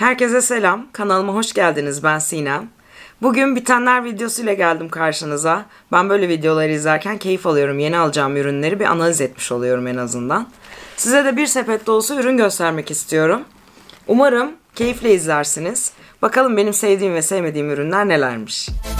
Herkese selam. Kanalıma hoş geldiniz. Ben Sinem. Bugün bitenler videosuyla geldim karşınıza. Ben böyle videoları izlerken keyif alıyorum. Yeni alacağım ürünleri bir analiz etmiş oluyorum en azından. Size de bir sepet dolusu ürün göstermek istiyorum. Umarım keyifle izlersiniz. Bakalım benim sevdiğim ve sevmediğim ürünler nelermiş. Müzik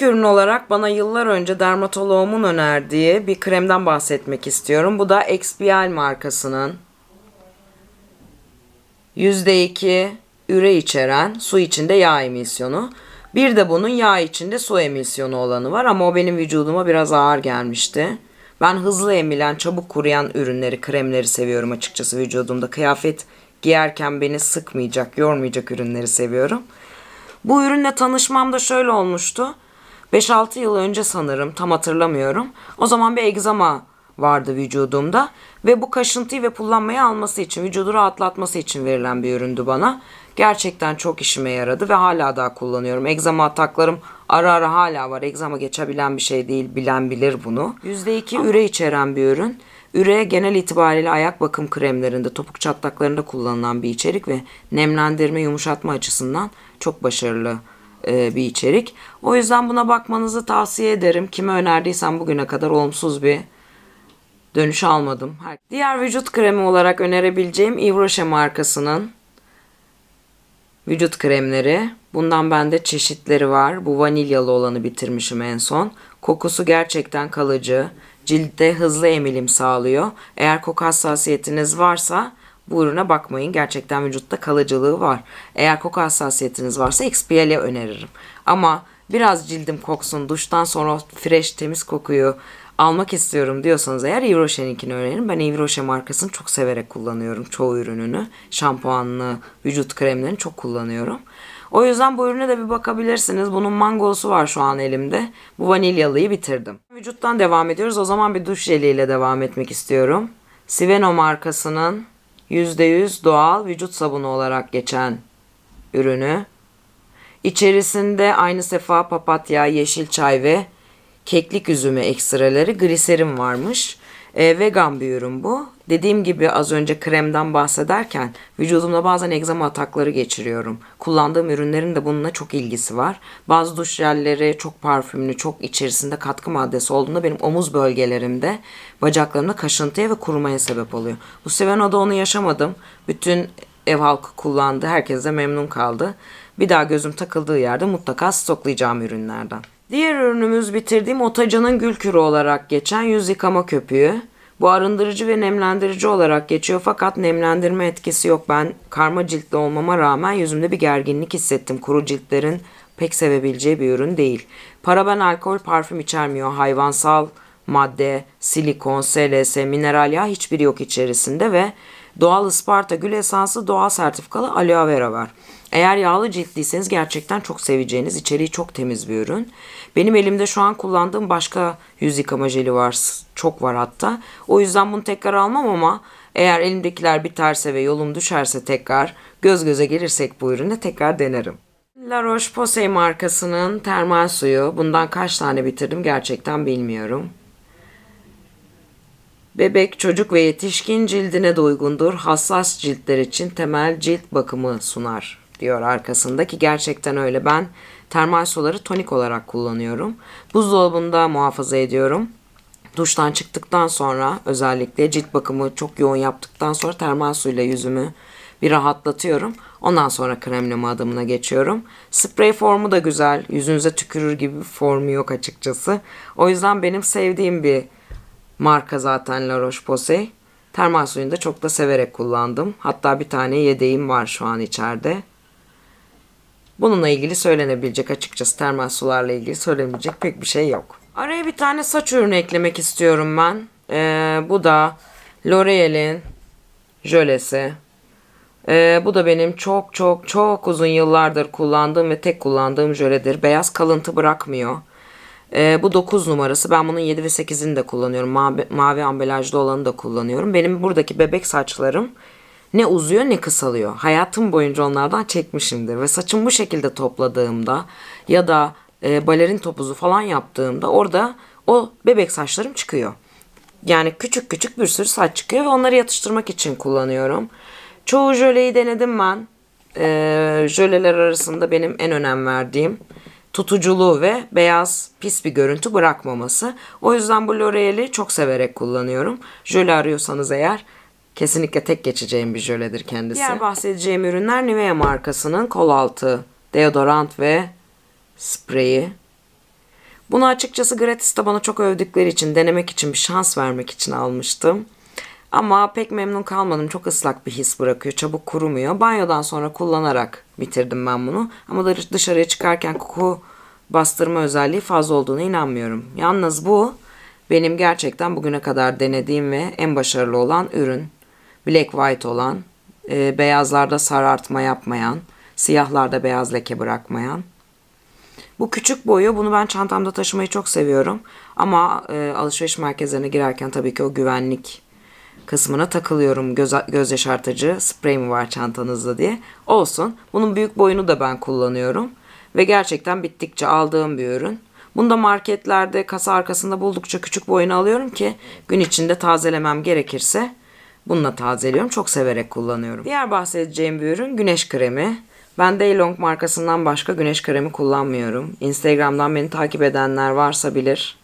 İlk ürün olarak bana yıllar önce dermatoloğumun önerdiği bir kremden bahsetmek istiyorum. Bu da XBL markasının %2 üre içeren su içinde yağ emisyonu. Bir de bunun yağ içinde su emisyonu olanı var ama o benim vücuduma biraz ağır gelmişti. Ben hızlı emilen, çabuk kuruyan ürünleri, kremleri seviyorum açıkçası vücudumda. Kıyafet giyerken beni sıkmayacak, yormayacak ürünleri seviyorum. Bu ürünle tanışmam da şöyle olmuştu. 5-6 yıl önce sanırım tam hatırlamıyorum. O zaman bir egzama vardı vücudumda ve bu kaşıntıyı ve pullanmayı alması için, vücudu rahatlatması için verilen bir üründü bana. Gerçekten çok işime yaradı ve hala daha kullanıyorum. Egzama ataklarım ara ara hala var. Egzama geçebilen bir şey değil, bilen bilir bunu. %2 üre içeren bir ürün. Üre genel itibariyle ayak bakım kremlerinde, topuk çatlaklarında kullanılan bir içerik ve nemlendirme, yumuşatma açısından çok başarılı e, bir içerik. O yüzden buna bakmanızı tavsiye ederim. Kime önerdiysem bugüne kadar olumsuz bir dönüş almadım. Diğer vücut kremi olarak önerebileceğim Ivroşe markasının vücut kremleri. Bundan bende çeşitleri var. Bu vanilyalı olanı bitirmişim en son. Kokusu gerçekten kalıcı. Cilde hızlı emilim sağlıyor. Eğer koku hassasiyetiniz varsa bu ürüne bakmayın. Gerçekten vücutta kalıcılığı var. Eğer koku hassasiyetiniz varsa Expialia öneririm. Ama biraz cildim koksun, duştan sonra fresh temiz kokuyu almak istiyorum diyorsanız eğer Euroşen'inkini öneririm. Ben Euroşen markasını çok severek kullanıyorum çoğu ürününü. Şampuanlı, vücut kremlerini çok kullanıyorum. O yüzden bu ürüne de bir bakabilirsiniz. Bunun mangosu var şu an elimde. Bu vanilyalıyı bitirdim. Vücuttan devam ediyoruz. O zaman bir duş jeliyle devam etmek istiyorum. Siveno markasının %100 doğal vücut sabunu olarak geçen ürünü. İçerisinde aynı sefa papatya, yeşil çay ve keklik üzümü ekstreleri gliserin varmış. E, vegan bir ürün bu. Dediğim gibi az önce kremden bahsederken vücudumda bazen egzama atakları geçiriyorum. Kullandığım ürünlerin de bununla çok ilgisi var. Bazı duş jelleri çok parfümlü, çok içerisinde katkı maddesi olduğunda benim omuz bölgelerimde, bacaklarımda kaşıntıya ve kurumaya sebep oluyor. Bu Seveno'da onu yaşamadım. Bütün ev halkı kullandı, herkes de memnun kaldı. Bir daha gözüm takıldığı yerde mutlaka stoklayacağım ürünlerden. Diğer ürünümüz bitirdiğim Otacanın gül kürü olarak geçen yüz yıkama köpüğü. Bu arındırıcı ve nemlendirici olarak geçiyor fakat nemlendirme etkisi yok. Ben karma ciltli olmama rağmen yüzümde bir gerginlik hissettim. Kuru ciltlerin pek sevebileceği bir ürün değil. Paraben alkol parfüm içermiyor. Hayvansal madde, silikon, SLS, mineral yağ hiçbiri yok içerisinde ve doğal Isparta gül esansı doğal sertifikalı aloe vera var. Eğer yağlı ciltliyseniz gerçekten çok seveceğiniz, içeriği çok temiz bir ürün. Benim elimde şu an kullandığım başka yüz yıkama jeli var, çok var hatta. O yüzden bunu tekrar almam ama eğer elimdekiler biterse ve yolum düşerse tekrar göz göze gelirsek bu ürünü tekrar denerim. La Roche-Posay markasının termal suyu. Bundan kaç tane bitirdim gerçekten bilmiyorum. Bebek, çocuk ve yetişkin cildine de uygundur. Hassas ciltler için temel cilt bakımı sunar diyor arkasındaki gerçekten öyle. Ben termal suları tonik olarak kullanıyorum. Buzdolabında muhafaza ediyorum. Duştan çıktıktan sonra özellikle cilt bakımı çok yoğun yaptıktan sonra termal suyla yüzümü bir rahatlatıyorum. Ondan sonra kremleme adımına geçiyorum. Sprey formu da güzel. Yüzünüze tükürür gibi bir formu yok açıkçası. O yüzden benim sevdiğim bir marka zaten La Roche-Posay. Termal suyunu da çok da severek kullandım. Hatta bir tane yedeğim var şu an içeride. Bununla ilgili söylenebilecek açıkçası termal sularla ilgili söylenebilecek pek bir şey yok. Araya bir tane saç ürünü eklemek istiyorum ben. Ee, bu da L'Oreal'in jölesi. Ee, bu da benim çok çok çok uzun yıllardır kullandığım ve tek kullandığım jöledir. Beyaz kalıntı bırakmıyor. Ee, bu 9 numarası. Ben bunun 7 ve 8'ini de kullanıyorum. Mavi, mavi ambalajlı olanı da kullanıyorum. Benim buradaki bebek saçlarım ne uzuyor ne kısalıyor. Hayatım boyunca onlardan çekmişimdir ve saçım bu şekilde topladığımda ya da e, balerin topuzu falan yaptığımda orada o bebek saçlarım çıkıyor. Yani küçük küçük bir sürü saç çıkıyor ve onları yatıştırmak için kullanıyorum. Çoğu jöleyi denedim ben. E, jöleler arasında benim en önem verdiğim tutuculuğu ve beyaz pis bir görüntü bırakmaması. O yüzden bu L'Oreal'i çok severek kullanıyorum. Jöle arıyorsanız eğer Kesinlikle tek geçeceğim bir jöledir kendisi. Diğer bahsedeceğim ürünler Nivea markasının kol altı deodorant ve spreyi. Bunu açıkçası gratis'te bana çok övdükleri için, denemek için, bir şans vermek için almıştım. Ama pek memnun kalmadım. Çok ıslak bir his bırakıyor. Çabuk kurumuyor. Banyodan sonra kullanarak bitirdim ben bunu. Ama dışarıya çıkarken koku bastırma özelliği fazla olduğuna inanmıyorum. Yalnız bu benim gerçekten bugüne kadar denediğim ve en başarılı olan ürün black white olan, e, beyazlarda sarartma yapmayan, siyahlarda beyaz leke bırakmayan. Bu küçük boyu bunu ben çantamda taşımayı çok seviyorum. Ama e, alışveriş merkezlerine girerken tabii ki o güvenlik kısmına takılıyorum. Göz, göz yaşartıcı sprey mi var çantanızda diye. Olsun. Bunun büyük boyunu da ben kullanıyorum. Ve gerçekten bittikçe aldığım bir ürün. Bunu da marketlerde kasa arkasında buldukça küçük boyunu alıyorum ki gün içinde tazelemem gerekirse Bununla tazeliyorum. Çok severek kullanıyorum. Diğer bahsedeceğim bir ürün güneş kremi. Ben Daylong markasından başka güneş kremi kullanmıyorum. Instagram'dan beni takip edenler varsa bilir.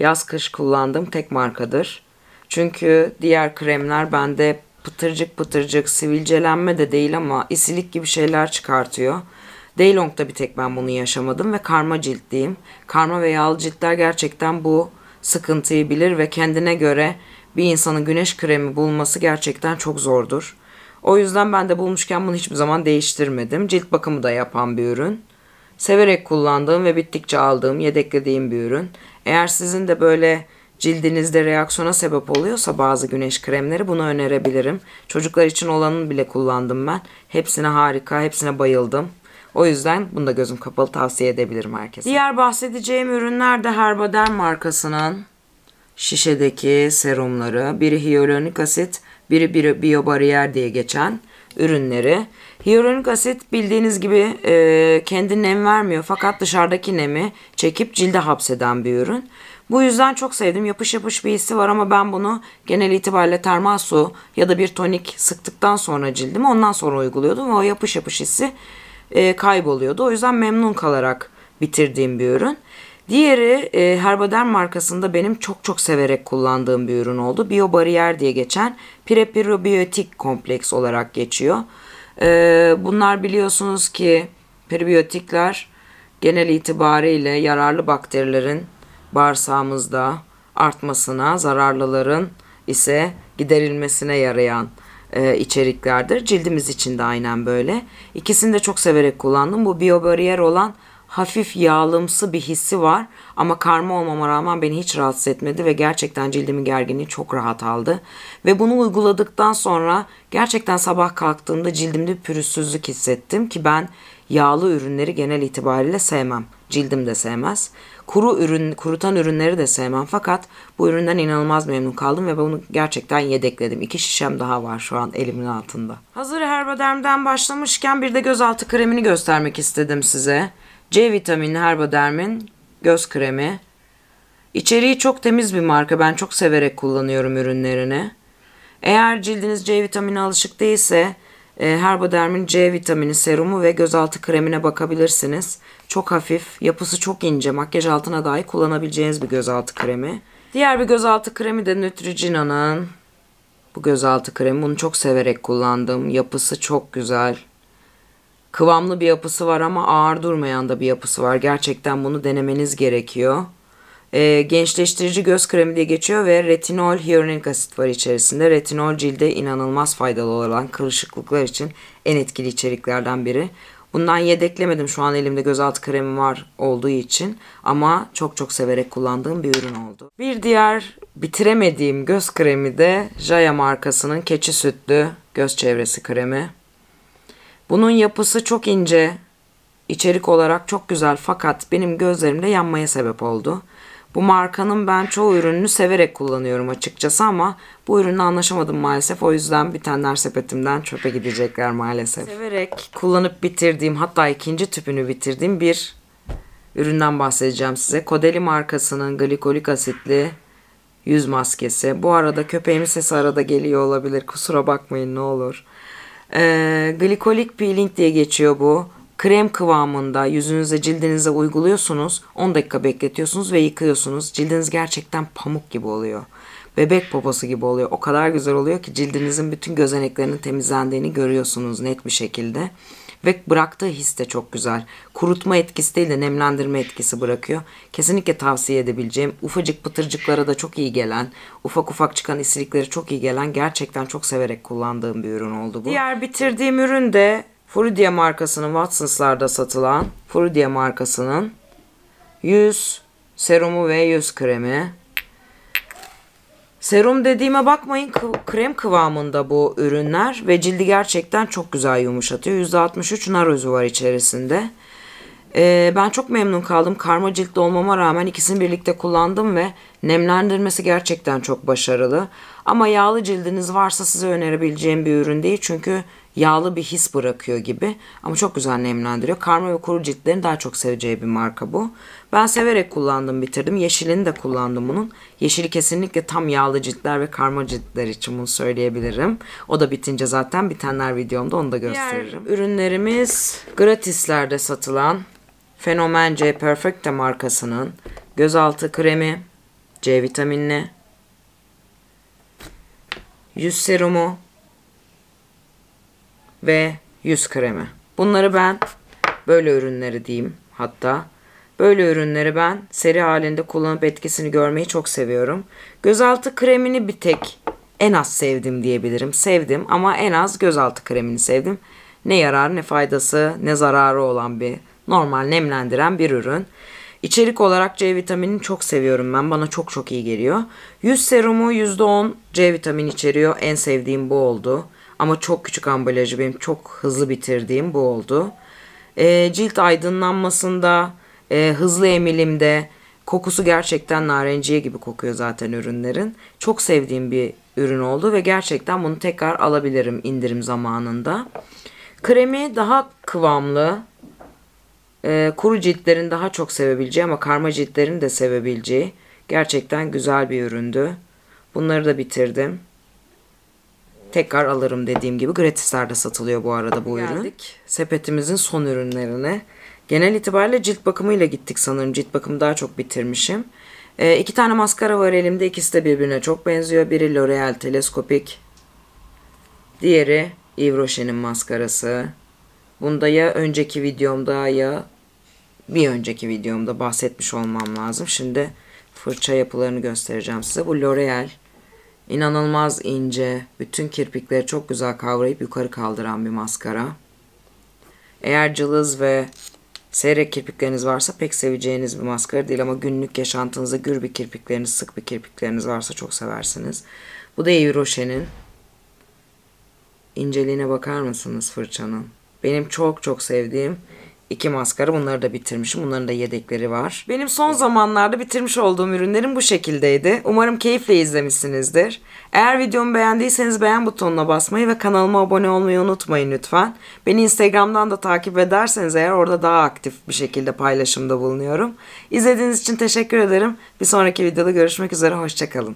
Yaz kış kullandığım tek markadır. Çünkü diğer kremler bende pıtırcık pıtırcık sivilcelenme de değil ama isilik gibi şeyler çıkartıyor. Daylong'da bir tek ben bunu yaşamadım ve karma ciltliyim. Karma ve yağlı ciltler gerçekten bu sıkıntıyı bilir ve kendine göre bir insanın güneş kremi bulması gerçekten çok zordur. O yüzden ben de bulmuşken bunu hiçbir zaman değiştirmedim. Cilt bakımı da yapan bir ürün. Severek kullandığım ve bittikçe aldığım, yedeklediğim bir ürün. Eğer sizin de böyle cildinizde reaksiyona sebep oluyorsa bazı güneş kremleri bunu önerebilirim. Çocuklar için olanını bile kullandım ben. Hepsine harika, hepsine bayıldım. O yüzden bunu da gözüm kapalı tavsiye edebilirim herkese. Diğer bahsedeceğim ürünler de Herbaderm markasının şişedeki serumları, biri hyaluronik asit, biri, biri biyobariyer diye geçen ürünleri. Hyaluronik asit bildiğiniz gibi e, kendi nem vermiyor fakat dışarıdaki nemi çekip cilde hapseden bir ürün. Bu yüzden çok sevdim. Yapış yapış bir hissi var ama ben bunu genel itibariyle termal su ya da bir tonik sıktıktan sonra cildime ondan sonra uyguluyordum ve o yapış yapış hissi e, kayboluyordu. O yüzden memnun kalarak bitirdiğim bir ürün. Diğeri e, Herbodern markasında benim çok çok severek kullandığım bir ürün oldu. Biyobariyer diye geçen prepirobiyotik kompleks olarak geçiyor. E, bunlar biliyorsunuz ki prebiyotikler genel itibariyle yararlı bakterilerin bağırsağımızda artmasına, zararlıların ise giderilmesine yarayan e, içeriklerdir. Cildimiz için de aynen böyle. İkisini de çok severek kullandım. Bu biyobariyer olan hafif yağlımsı bir hissi var ama karma olmama rağmen beni hiç rahatsız etmedi ve gerçekten cildimi gerginliği çok rahat aldı. Ve bunu uyguladıktan sonra gerçekten sabah kalktığımda cildimde pürüzsüzlük hissettim ki ben yağlı ürünleri genel itibariyle sevmem. Cildim de sevmez. Kuru ürün, kurutan ürünleri de sevmem fakat bu üründen inanılmaz memnun kaldım ve bunu gerçekten yedekledim. İki şişem daha var şu an elimin altında. Hazır Herbederm'den başlamışken bir de gözaltı kremini göstermek istedim size. C vitamini Herboderm'in göz kremi. İçeriği çok temiz bir marka. Ben çok severek kullanıyorum ürünlerini. Eğer cildiniz C vitamini alışık değilse e, Herboderm'in C vitamini serumu ve gözaltı kremine bakabilirsiniz. Çok hafif, yapısı çok ince, makyaj altına dahi kullanabileceğiniz bir gözaltı kremi. Diğer bir gözaltı kremi de Neutrogena'nın bu gözaltı kremi. Bunu çok severek kullandım. Yapısı çok güzel. Kıvamlı bir yapısı var ama ağır durmayan da bir yapısı var. Gerçekten bunu denemeniz gerekiyor. E, gençleştirici göz kremi diye geçiyor ve retinol hyaluronik asit var içerisinde. Retinol cilde inanılmaz faydalı olan kırışıklıklar için en etkili içeriklerden biri. Bundan yedeklemedim şu an elimde gözaltı kremi var olduğu için ama çok çok severek kullandığım bir ürün oldu. Bir diğer bitiremediğim göz kremi de Jaya markasının keçi sütlü göz çevresi kremi. Bunun yapısı çok ince, içerik olarak çok güzel fakat benim gözlerimde yanmaya sebep oldu. Bu markanın ben çoğu ürününü severek kullanıyorum açıkçası ama bu ürünü anlaşamadım maalesef. O yüzden bitenler sepetimden çöpe gidecekler maalesef. Severek kullanıp bitirdiğim hatta ikinci tüpünü bitirdiğim bir üründen bahsedeceğim size. Kodeli markasının glikolik asitli yüz maskesi. Bu arada köpeğimin sesi arada geliyor olabilir. Kusura bakmayın ne olur. E, glikolik peeling diye geçiyor bu. Krem kıvamında yüzünüze cildinize uyguluyorsunuz. 10 dakika bekletiyorsunuz ve yıkıyorsunuz. Cildiniz gerçekten pamuk gibi oluyor. Bebek poposu gibi oluyor. O kadar güzel oluyor ki cildinizin bütün gözeneklerinin temizlendiğini görüyorsunuz net bir şekilde. Ve bıraktığı his de çok güzel. Kurutma etkisi değil de nemlendirme etkisi bırakıyor. Kesinlikle tavsiye edebileceğim. Ufacık pıtırcıklara da çok iyi gelen, ufak ufak çıkan isilikleri çok iyi gelen gerçekten çok severek kullandığım bir ürün oldu bu. Diğer bitirdiğim ürün de Fruidia markasının Watsons'larda satılan Fruidia markasının yüz serumu ve yüz kremi. Serum dediğime bakmayın krem kıvamında bu ürünler ve cildi gerçekten çok güzel yumuşatıyor. %63 nar özü var içerisinde. Ee, ben çok memnun kaldım. Karma ciltli olmama rağmen ikisini birlikte kullandım ve nemlendirmesi gerçekten çok başarılı. Ama yağlı cildiniz varsa size önerebileceğim bir ürün değil. Çünkü yağlı bir his bırakıyor gibi. Ama çok güzel nemlendiriyor. Karma ve kuru ciltlerin daha çok seveceği bir marka bu. Ben severek kullandım bitirdim. Yeşilini de kullandım bunun. Yeşili kesinlikle tam yağlı ciltler ve karma ciltler için bunu söyleyebilirim. O da bitince zaten bitenler videomda onu da gösteririm. Diğer... Ürünlerimiz gratislerde satılan Fenomen C Perfecta markasının gözaltı kremi, C vitaminli, yüz serumu ve yüz kremi. Bunları ben böyle ürünleri diyeyim hatta Böyle ürünleri ben seri halinde kullanıp etkisini görmeyi çok seviyorum. Gözaltı kremini bir tek en az sevdim diyebilirim. Sevdim ama en az gözaltı kremini sevdim. Ne yararı ne faydası ne zararı olan bir normal nemlendiren bir ürün. İçerik olarak C vitaminini çok seviyorum ben. Bana çok çok iyi geliyor. Yüz serumu %10 C vitamini içeriyor. En sevdiğim bu oldu. Ama çok küçük ambalajı benim çok hızlı bitirdiğim bu oldu. E, cilt aydınlanmasında e, hızlı emilimde. Kokusu gerçekten narenciye gibi kokuyor zaten ürünlerin. Çok sevdiğim bir ürün oldu ve gerçekten bunu tekrar alabilirim indirim zamanında. Kremi daha kıvamlı. E, kuru ciltlerin daha çok sevebileceği ama karma ciltlerin de sevebileceği gerçekten güzel bir üründü. Bunları da bitirdim. Tekrar alırım dediğim gibi. Gratislerde satılıyor bu arada bu Geldik. ürün. Sepetimizin son ürünlerine. Genel itibariyle cilt bakımıyla gittik sanırım. Cilt bakımı daha çok bitirmişim. E, iki tane maskara var elimde. İkisi de birbirine çok benziyor. Biri L'Oreal Teleskopik. Diğeri Yves Rocher'in maskarası. Bunda ya önceki videomda ya bir önceki videomda bahsetmiş olmam lazım. Şimdi fırça yapılarını göstereceğim size. Bu L'Oreal inanılmaz ince, bütün kirpikleri çok güzel kavrayıp yukarı kaldıran bir maskara. Eğer cılız ve Seyrek kirpikleriniz varsa pek seveceğiniz bir maskara değil ama günlük yaşantınızda gür bir kirpikleriniz, sık bir kirpikleriniz varsa çok seversiniz. Bu da Yves Rocher'in. İnceliğine bakar mısınız fırçanın? Benim çok çok sevdiğim iki maskara bunları da bitirmişim. Bunların da yedekleri var. Benim son zamanlarda bitirmiş olduğum ürünlerim bu şekildeydi. Umarım keyifle izlemişsinizdir. Eğer videomu beğendiyseniz beğen butonuna basmayı ve kanalıma abone olmayı unutmayın lütfen. Beni Instagram'dan da takip ederseniz eğer orada daha aktif bir şekilde paylaşımda bulunuyorum. İzlediğiniz için teşekkür ederim. Bir sonraki videoda görüşmek üzere. Hoşçakalın.